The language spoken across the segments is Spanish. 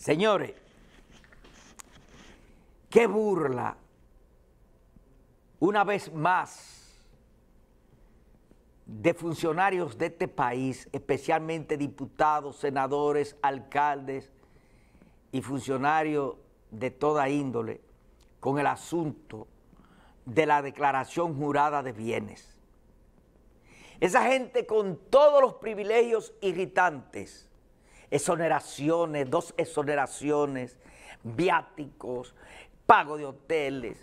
Señores, qué burla una vez más de funcionarios de este país, especialmente diputados, senadores, alcaldes y funcionarios de toda índole, con el asunto de la declaración jurada de bienes. Esa gente con todos los privilegios irritantes, exoneraciones, dos exoneraciones, viáticos, pago de hoteles,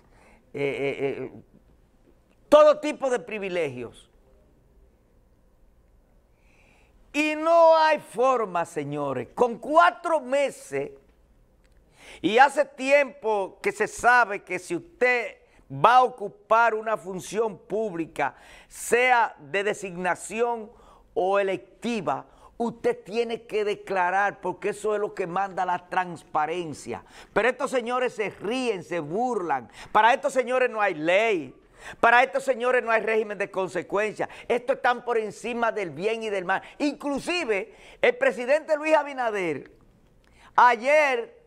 eh, eh, eh, todo tipo de privilegios. Y no hay forma, señores, con cuatro meses, y hace tiempo que se sabe que si usted va a ocupar una función pública, sea de designación o electiva usted tiene que declarar, porque eso es lo que manda la transparencia. Pero estos señores se ríen, se burlan. Para estos señores no hay ley. Para estos señores no hay régimen de consecuencia. Estos están por encima del bien y del mal. Inclusive, el presidente Luis Abinader ayer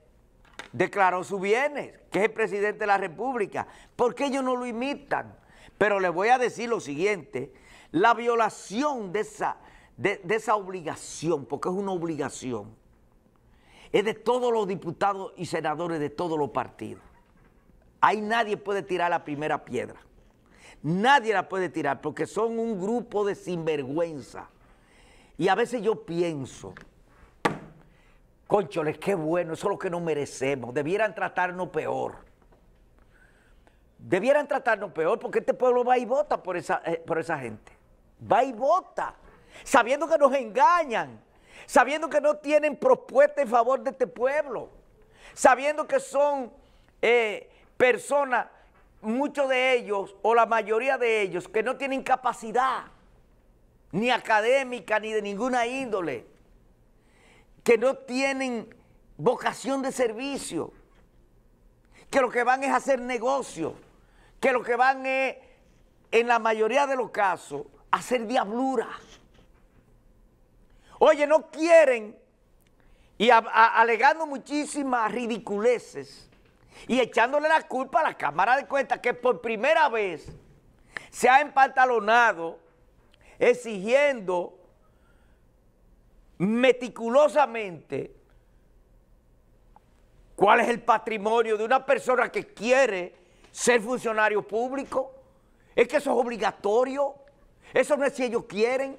declaró sus bienes, que es el presidente de la República. ¿Por qué ellos no lo imitan? Pero les voy a decir lo siguiente. La violación de esa de, esa obligación, porque es una obligación, es de todos los diputados y senadores de todos los partidos. Ahí nadie puede tirar la primera piedra. Nadie la puede tirar porque son un grupo de sinvergüenza. Y a veces yo pienso, concholes, qué bueno, eso es lo que nos merecemos. Debieran tratarnos peor. Debieran tratarnos peor porque este pueblo va y vota por esa, eh, por esa gente. Va y vota sabiendo que nos engañan, sabiendo que no tienen propuesta en favor de este pueblo, sabiendo que son eh, personas, muchos de ellos o la mayoría de ellos, que no tienen capacidad, ni académica, ni de ninguna índole, que no tienen vocación de servicio, que lo que van es hacer negocio, que lo que van es, en la mayoría de los casos, hacer diablura. Oye, no quieren, y alegando muchísimas ridiculeces, y echándole la culpa a la Cámara de Cuentas, que por primera vez se ha empantalonado exigiendo meticulosamente cuál es el patrimonio de una persona que quiere ser funcionario público. Es que eso es obligatorio. Eso no es si ellos quieren.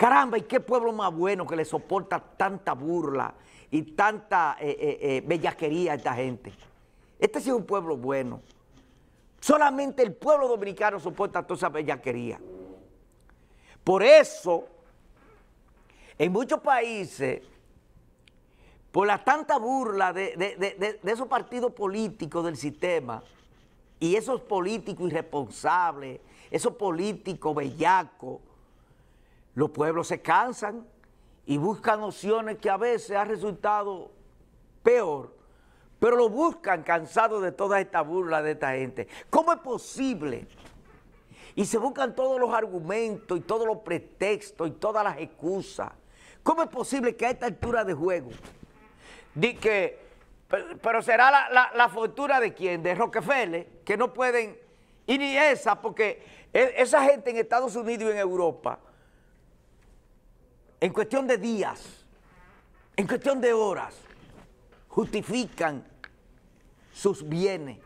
Caramba, y qué pueblo más bueno que le soporta tanta burla y tanta eh, eh, eh, bellaquería a esta gente. Este sí es un pueblo bueno. Solamente el pueblo dominicano soporta toda esa bellaquería. Por eso, en muchos países, por la tanta burla de, de esos partidos políticos del sistema y esos políticos irresponsables, esos políticos bellacos, los pueblos se cansan y buscan opciones que a veces ha resultado peor, pero lo buscan cansados de toda esta burla de esta gente. ¿Cómo es posible? Y se buscan todos los argumentos y todos los pretextos y todas las excusas. ¿Cómo es posible que a esta altura de juego, di que, pero será la, fortuna de quién? De Rockefeller, que no pueden, y ni esa, porque e, esa gente en Estados Unidos y en Europa en cuestión de días, en cuestión de horas, justifican sus bienes.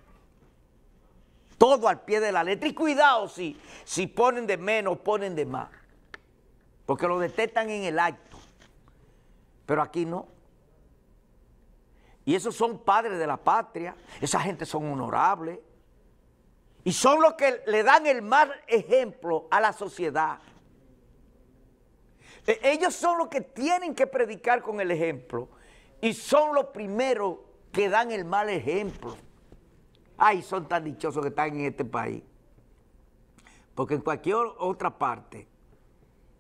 Todo al pie de la letra. Y cuidado si, si ponen de menos, ponen de más. Porque lo detectan en el acto. Pero aquí no. Y esos son padres de la patria. Esa gente son honorables. Y son los que le dan el mal ejemplo a la sociedad. E-, ellos son los que tienen que predicar con el ejemplo y son los primeros que dan el mal ejemplo. Ay, son tan dichosos que están en este país. Porque en cualquier otra parte,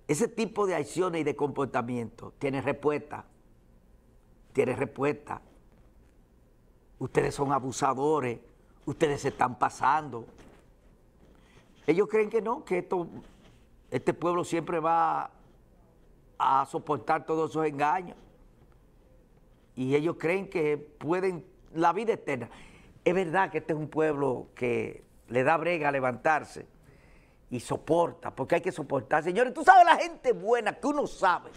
ese tipo de acciones y de comportamiento tiene respuesta. Tiene respuesta. Ustedes son abusadores, ustedes se están pasando. Ellos creen que no, que esto, este pueblo siempre va a soportar todos esos engaños. Y ellos creen que pueden la vida eterna. Es verdad que este es un pueblo que le da brega a levantarse y soporta, porque hay que soportar. Señores, tú sabes la gente buena que uno sabe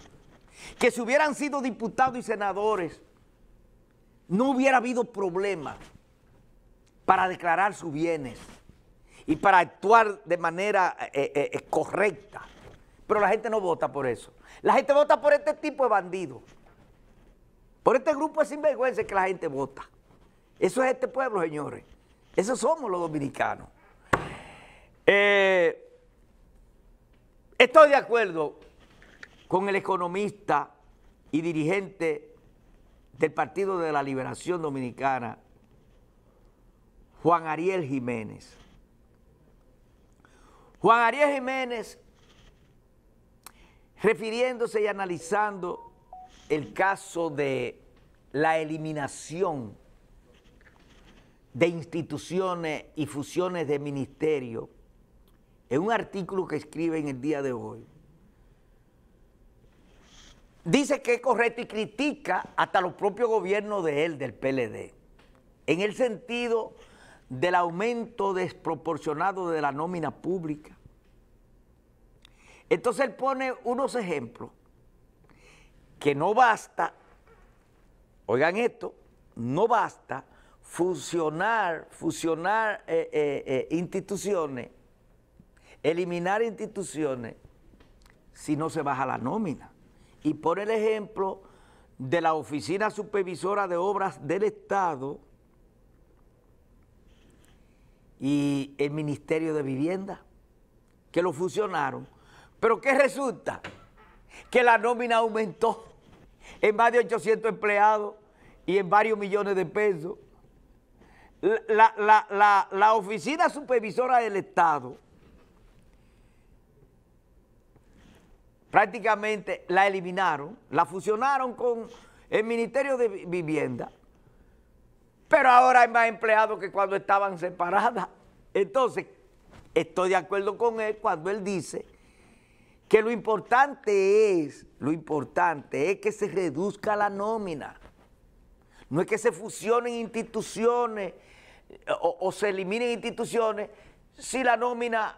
que si hubieran sido diputados y senadores, no hubiera habido problema para declarar sus bienes y para actuar de manera eh, eh, eh, correcta. Pero la gente no vota por eso. La gente vota por este tipo de bandidos. Por este grupo de sinvergüenza que la gente vota. Eso es este pueblo, señores. Eso somos los dominicanos. Eh, estoy de acuerdo con el economista y dirigente del Partido de la Liberación Dominicana, Juan Ariel Jiménez. Juan Ariel Jiménez refiriéndose y analizando el caso de la eliminación de instituciones y fusiones de ministerio, en un artículo que escribe en el día de hoy, dice que es correcto y critica hasta los propios gobiernos de él, del PLD, en el sentido del aumento desproporcionado de la nómina pública, entonces él pone unos ejemplos que no basta, oigan esto, no basta fusionar, fusionar eh, eh, eh, instituciones, eliminar instituciones si no se baja la nómina. Y pone el ejemplo de la Oficina Supervisora de Obras del Estado y el Ministerio de Vivienda, que lo fusionaron pero ¿qué resulta? Que la nómina aumentó en más de 800 empleados y en varios millones de pesos. La, la oficina supervisora del Estado prácticamente la eliminaron, la fusionaron con el Ministerio de Vivienda, pero ahora hay más empleados que cuando estaban separadas. Entonces, estoy de acuerdo con él cuando él dice que lo importante es, lo importante es que se reduzca la nómina. No es que se fusionen instituciones eh, o, se eliminen instituciones si la nómina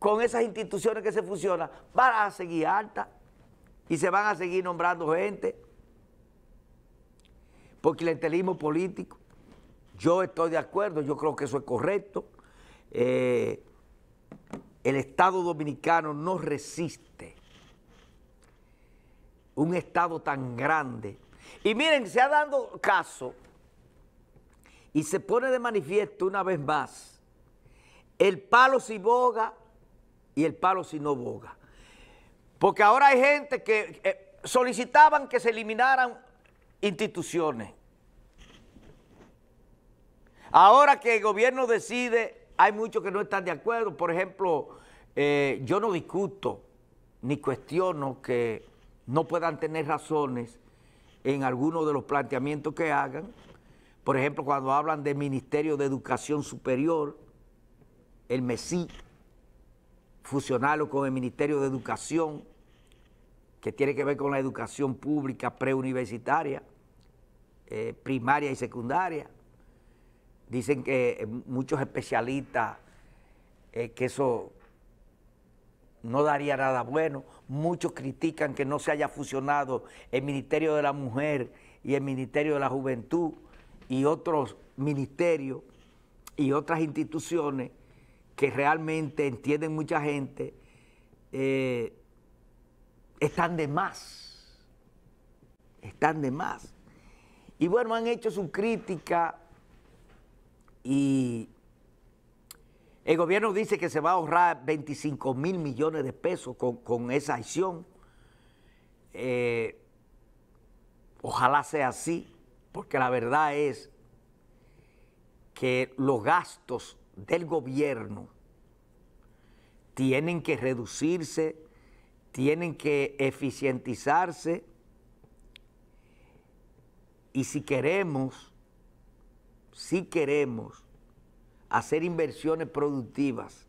con esas instituciones que se fusionan van a seguir alta y se van a seguir nombrando gente porque el entelismo político. Yo estoy de acuerdo, yo creo que eso es correcto. Eh, el Estado dominicano no resiste un Estado tan grande. Y miren, se ha dado caso y se pone de manifiesto una vez más el palo si boga y el palo si no boga. Porque ahora hay gente que eh, solicitaban que se eliminaran instituciones. Ahora que el gobierno decide hay muchos que no están de acuerdo. Por ejemplo, eh, yo no discuto ni cuestiono que no puedan tener razones en algunos de los planteamientos que hagan. Por ejemplo, cuando hablan del Ministerio de Educación Superior, el MESI, fusionarlo con el Ministerio de Educación, que tiene que ver con la educación pública preuniversitaria, eh, primaria y secundaria. Dicen que eh, muchos especialistas eh, que eso no daría nada bueno. Muchos critican que no se haya fusionado el Ministerio de la Mujer y el Ministerio de la Juventud y otros ministerios y otras instituciones que realmente entienden mucha gente, eh, están de más. Están de más. Y bueno, han hecho su crítica y el gobierno dice que se va a ahorrar 25 mil millones de pesos con, esa acción. Eh, ojalá sea así, porque la verdad es que los gastos del gobierno tienen que reducirse, tienen que eficientizarse, y si queremos si queremos hacer inversiones productivas,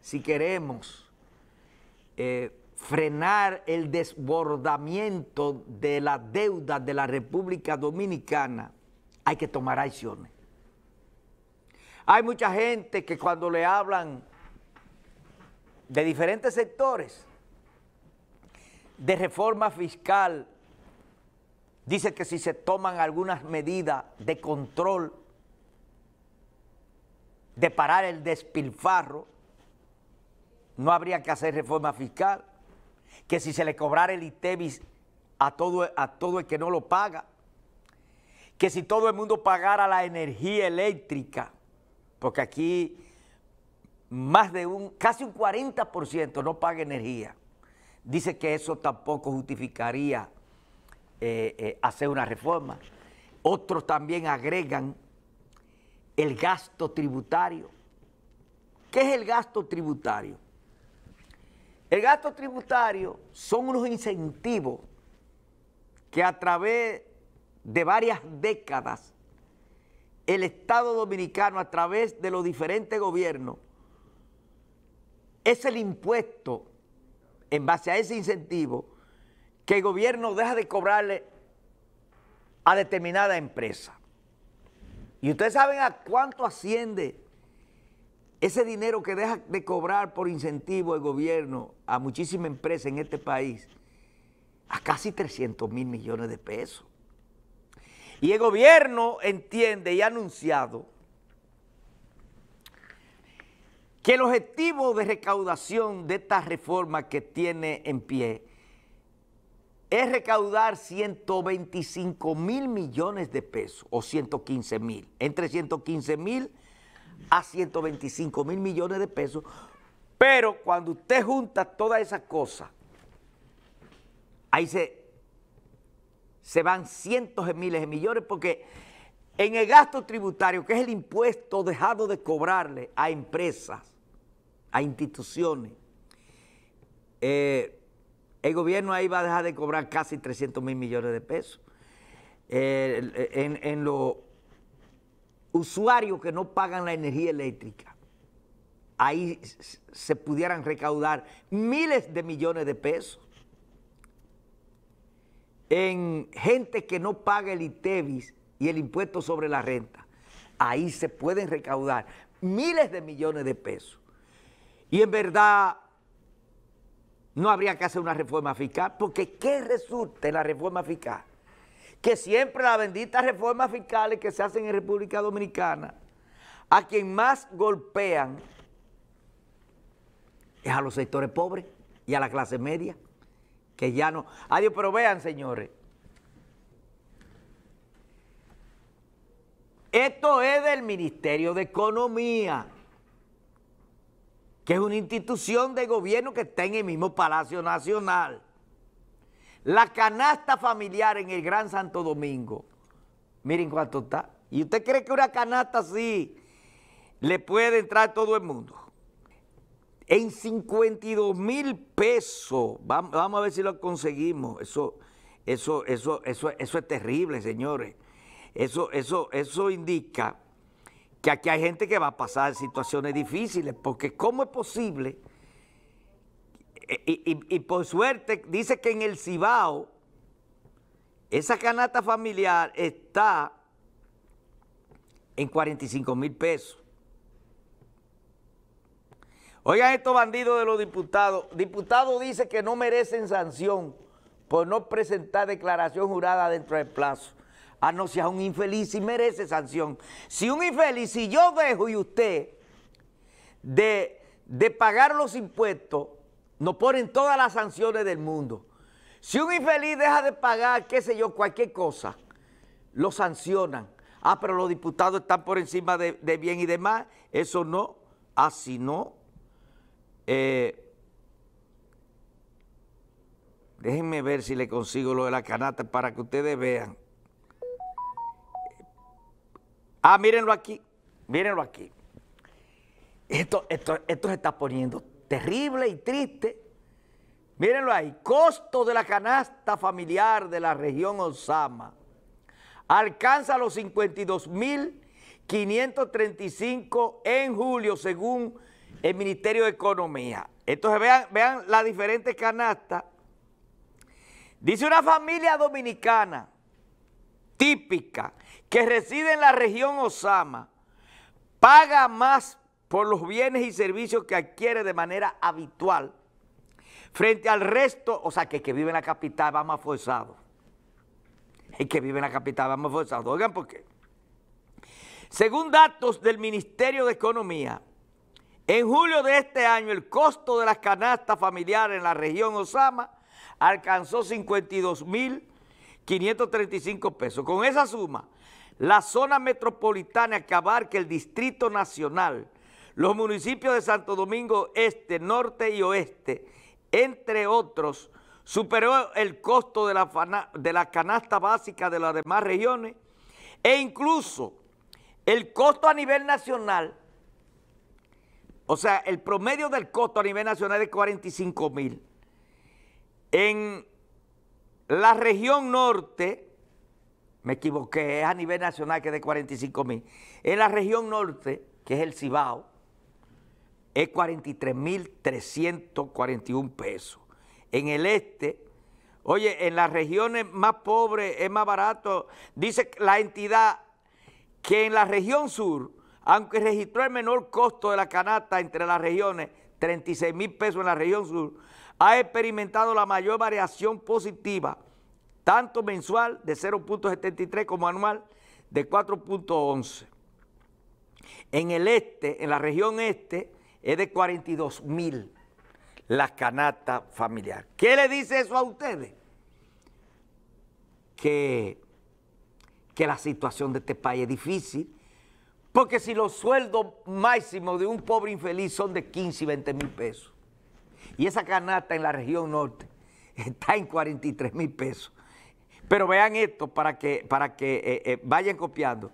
si queremos eh, frenar el desbordamiento de la deuda de la República Dominicana, hay que tomar acciones. Hay mucha gente que cuando le hablan de diferentes sectores, de reforma fiscal, dice que si se toman algunas medidas de control de parar el despilfarro, no habría que hacer reforma fiscal, que si se le cobrara el ITEVIS a todo, a todo el que no lo paga, que si todo el mundo pagara la energía eléctrica, porque aquí más de un, casi un 40% no paga energía, dice que eso tampoco justificaría eh, eh, hacer una reforma. Otros también agregan el gasto tributario. ¿Qué es el gasto tributario? El gasto tributario son unos incentivos que a través de varias décadas el Estado Dominicano a través de los diferentes gobiernos es el impuesto en base a ese incentivo que el gobierno deja de cobrarle a determinada empresa. ¿Y ustedes saben a cuánto asciende ese dinero que deja de cobrar por incentivo el gobierno a muchísimas empresas en este país? A casi 300 mil millones de pesos. Y el gobierno entiende y ha anunciado que el objetivo de recaudación de esta reforma que tiene en pie es recaudar 125 mil millones de pesos o 115 mil, entre 115 mil a 125 mil millones de pesos, pero cuando usted junta todas esas cosas, ahí se, se van cientos de miles de millones porque en el gasto tributario, que es el impuesto dejado de cobrarle a empresas, a instituciones, eh, el gobierno ahí va a dejar de cobrar casi 300 mil millones de pesos. en, en los usuarios que no pagan la energía eléctrica, ahí se pudieran recaudar miles de millones de pesos. En gente que no paga el ITEVIS y el impuesto sobre la renta, ahí se pueden recaudar miles de millones de pesos. Y en verdad no habría que hacer una reforma fiscal, porque ¿qué resulta en la reforma fiscal? Que siempre las benditas reformas fiscales que se hacen en República Dominicana, a quien más golpean es a los sectores pobres y a la clase media, que ya no... Adiós, pero vean, señores, esto es del Ministerio de Economía, que es una institución de gobierno que está en el mismo Palacio Nacional. La canasta familiar en el Gran Santo Domingo, miren cuánto está. ¿Y usted cree que una canasta así le puede entrar a todo el mundo? En 52 mil pesos, vamos, a ver si lo conseguimos. Eso, eso, eso, eso, eso es terrible, señores. Eso, eso, eso indica que aquí hay gente que va a pasar situaciones difíciles, porque ¿cómo es posible? E, y, por suerte, dice que en el Cibao, esa canasta familiar está en 45 mil pesos. Oigan estos bandidos de los diputados. Diputado dice que no merecen sanción por no presentar declaración jurada dentro del plazo. Ah, no seas un infeliz y merece sanción. Si un infeliz, si yo dejo y usted de, pagar los impuestos, nos ponen todas las sanciones del mundo. Si un infeliz deja de pagar, qué sé yo, cualquier cosa, lo sancionan. Ah, pero los diputados están por encima de, bien y demás. Eso no, así no. Eh, déjenme ver si le consigo lo de la canasta para que ustedes vean. Ah, mírenlo aquí, mírenlo aquí. Esto, esto, se está poniendo terrible y triste. Mírenlo ahí, costo de la canasta familiar de la región Osama alcanza los 52.535 en julio según el Ministerio de Economía. Entonces vean, vean las diferentes canastas. Dice una familia dominicana típica que reside en la región Osama paga más por los bienes y servicios que adquiere de manera habitual frente al resto, o sea, que el que vive en la capital va más forzado. El que vive en la capital va más forzado. Oigan, ¿por qué? Según datos del Ministerio de Economía, en julio de este año el costo de las canastas familiares en la región Osama alcanzó 52.535 pesos. Con esa suma, la zona metropolitana que abarca el Distrito Nacional, los municipios de Santo Domingo Este, Norte y Oeste, entre otros, superó el costo de la, de la canasta básica de las demás regiones e incluso el costo a nivel nacional, o sea, el promedio del costo a nivel nacional es 45 mil. En la región norte, me equivoqué, es a nivel nacional que es de 45 mil. En la región norte, que es el Cibao, es 341 pesos. En el este, oye, en las regiones más pobres es más barato. Dice la entidad que en la región sur, aunque registró el menor costo de la canasta entre las regiones, 36 mil pesos en la región sur, ha experimentado la mayor variación positiva tanto mensual de 0.73 como anual de 4.11. En el este, en la región este, es de 42 mil la canasta familiar. ¿Qué le dice eso a ustedes? Que, que la situación de este país es difícil, porque si los sueldos máximos de un pobre infeliz son de 15 y 20 mil pesos, y esa canasta en la región norte está en 43 mil pesos, pero vean esto para que, para que eh, eh, vayan copiando.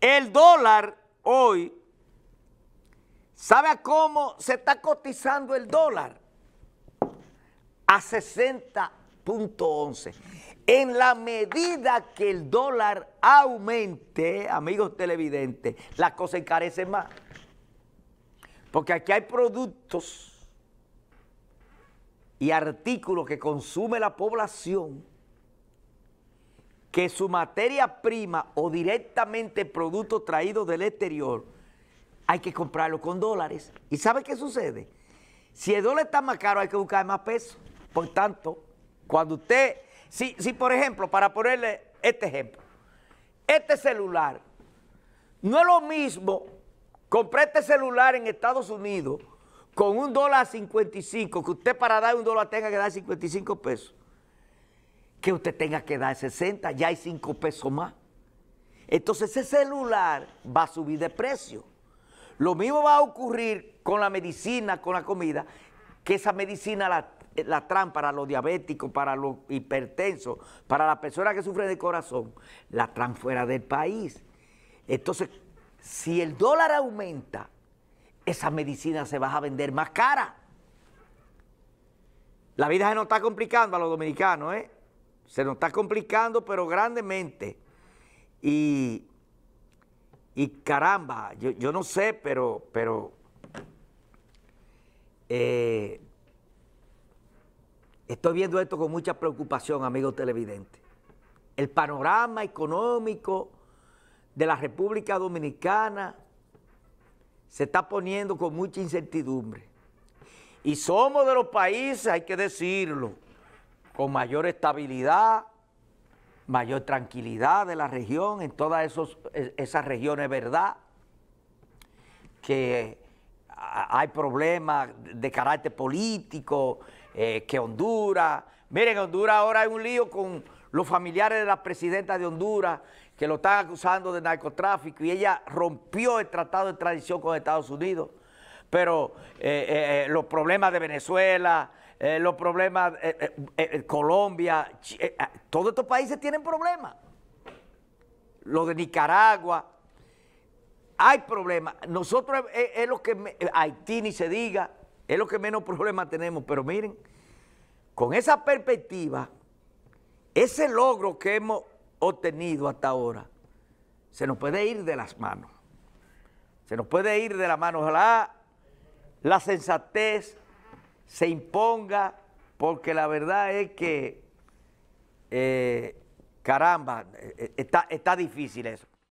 El dólar hoy, ¿sabe cómo se está cotizando el dólar? A 60.11. En la medida que el dólar aumente, amigos televidentes, la cosa encarece más. Porque aquí hay productos y artículos que consume la población que su materia prima o directamente producto traído del exterior, hay que comprarlo con dólares. ¿Y sabe qué sucede? Si el dólar está más caro, hay que buscar más pesos. Por tanto, cuando usted, si, si por ejemplo, para ponerle este ejemplo, este celular, no es lo mismo comprar este celular en Estados Unidos con un dólar a 55, que usted para dar un dólar tenga que dar 55 pesos que usted tenga que dar 60, ya hay 5 pesos más. Entonces ese celular va a subir de precio. Lo mismo va a ocurrir con la medicina, con la comida, que esa medicina la, la traen para los diabéticos, para los hipertensos, para las personas que sufren de corazón, la traen fuera del país. Entonces, si el dólar aumenta, esa medicina se va a vender más cara. La vida se nos está complicando a los dominicanos, ¿eh? Se nos está complicando, pero grandemente. Y, caramba, yo, no sé, pero, pero eh, estoy viendo esto con mucha preocupación, amigo televidente. El panorama económico de la República Dominicana se está poniendo con mucha incertidumbre. Y somos de los países, hay que decirlo, con mayor estabilidad, mayor tranquilidad de la región, en todas e, esas regiones, ¿verdad? Que hay problemas de carácter político, eh, que Honduras, miren, Honduras ahora hay un lío con los familiares de la presidenta de Honduras, que lo están acusando de narcotráfico, y ella rompió el tratado de tradición con Estados Unidos pero eh, eh, eh, los problemas de Venezuela, los problemas, Colombia, ah, todos estos países tienen problemas. Lo de Nicaragua, hay problemas. Nosotros es, lo que, Haití ni se diga, es lo que menos problemas tenemos, pero miren, con esa perspectiva, ese logro que hemos obtenido hasta ahora, se nos puede ir de las manos. Se nos puede ir de las manos, Ojalá la sensatez se imponga, porque la verdad es que, eh, caramba, eh, eh, está, está difícil eso.